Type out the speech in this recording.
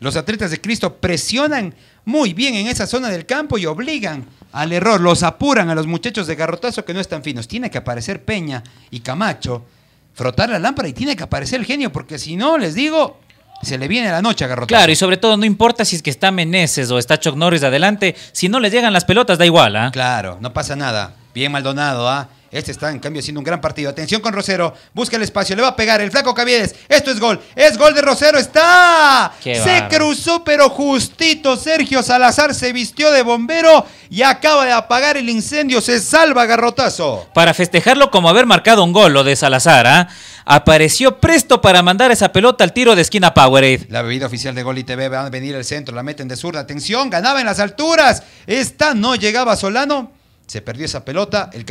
Los atletas de Cristo presionan muy bien en esa zona del campo y obligan al error, los apuran a los muchachos de garrotazo que no están finos. Tiene que aparecer Peña y Camacho, frotar la lámpara y tiene que aparecer el genio, porque si no, les digo, se le viene la noche a garrotazo. Claro, y sobre todo no importa si es que está Meneses o está Chuck Norris adelante, si no les llegan las pelotas da igual, ¿ah? Claro, no pasa nada. Bien Maldonado, ¿ah? Este está, en cambio, haciendo un gran partido. Atención con Rosero. Busca el espacio. Le va a pegar el flaco Caviedes. Esto es gol. Es gol de Rosero. Está. se cruzó, pero justito. Sergio Salazar se vistió de bombero y acaba de apagar el incendio. Se salva Garrotazo. Para festejarlo como haber marcado un gol, lo de Salazar, ¿ah? apareció presto para mandar esa pelota al tiro de esquina Powerade. La bebida oficial de Gol TV va a venir al centro, la meten de zurda. Atención, ganaba en las alturas. Esta no llegaba Solano. Se perdió esa pelota, el